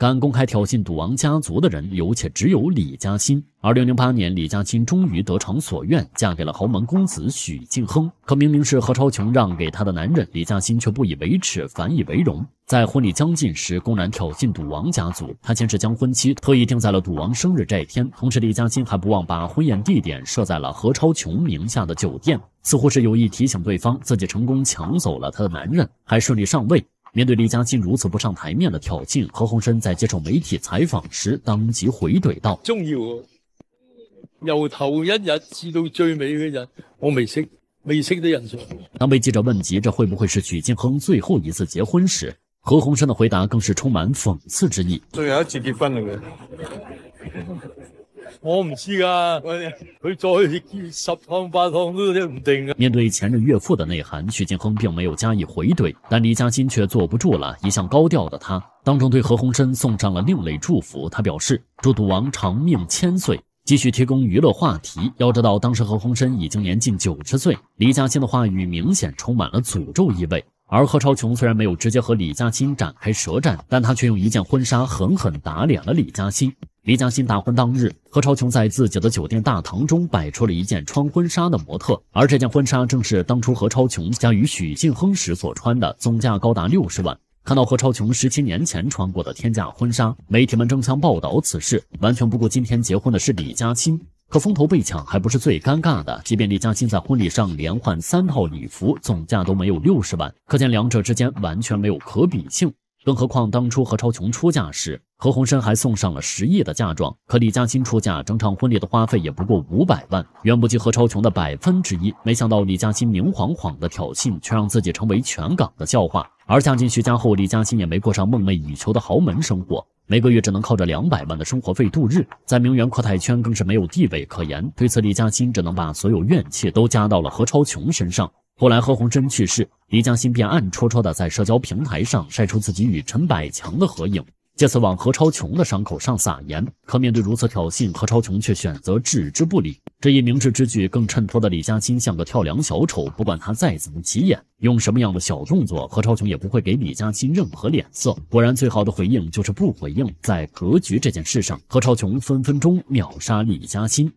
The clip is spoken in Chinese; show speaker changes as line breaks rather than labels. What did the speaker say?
敢公开挑衅赌王家族的人，有且只有李嘉欣。二零零八年，李嘉欣终于得偿所愿，嫁给了豪门公子许晋亨。可明明是何超琼让给她的男人，李嘉欣却不以为耻，反以为荣。在婚礼将近时，公然挑衅赌王家族。她先是将婚期特意定在了赌王生日这一天，同时李嘉欣还不忘把婚宴地点设在了何超琼名下的酒店，似乎是有意提醒对方自己成功抢走了他的男人，还顺利上位。面对李嘉欣如此不上台面的挑衅，何鸿燊在接受媒体采访时当即回怼道：“重要，由头一日至到最尾嘅日，我未识，未识的人做。”当被记者问及这会不会是许晋亨最后一次结婚时，何鸿燊的回答更是充满讽刺之意：“最后一次结婚嘅。”我唔知噶，佢再十趟八趟都唔定啊！面对前任岳父的内涵，许晋亨并没有加以回怼，但李嘉欣却坐不住了。一向高调的他，当众对何鸿燊送上了另类祝福。他表示祝赌王长命千岁，继续提供娱乐话题。要知道，当时何鸿燊已经年近九十岁，李嘉欣的话语明显充满了诅咒意味。而何超琼虽然没有直接和李嘉欣展开舌战，但她却用一件婚纱狠狠打脸了李嘉欣。李嘉欣大婚当日，何超琼在自己的酒店大堂中摆出了一件穿婚纱的模特，而这件婚纱正是当初何超琼将与许晋亨时所穿的，总价高达六十万。看到何超琼十七年前穿过的天价婚纱，媒体们争相报道此事，完全不顾今天结婚的是李嘉欣。可风头被抢还不是最尴尬的，即便李嘉欣在婚礼上连换三套礼服，总价都没有六十万，可见两者之间完全没有可比性。更何况当初何超琼出嫁时，何鸿燊还送上了十亿的嫁妆，可李嘉欣出嫁，整场婚礼的花费也不过五百万，远不及何超琼的百分之一。没想到李嘉欣明晃晃的挑衅，却让自己成为全港的笑话。而嫁进徐家后，李嘉欣也没过上梦寐以求的豪门生活。每个月只能靠着两百万的生活费度日，在名媛阔太圈更是没有地位可言。对此，李嘉欣只能把所有怨气都加到了何超琼身上。后来，何鸿燊去世，李嘉欣便暗戳戳地在社交平台上晒出自己与陈百强的合影。借此往何超琼的伤口上撒盐，可面对如此挑衅，何超琼却选择置之不理。这一明智之举，更衬托的李嘉欣像个跳梁小丑。不管他再怎么急眼，用什么样的小动作，何超琼也不会给李嘉欣任何脸色。果然，最好的回应就是不回应。在格局这件事上，何超琼分分钟秒杀李嘉欣。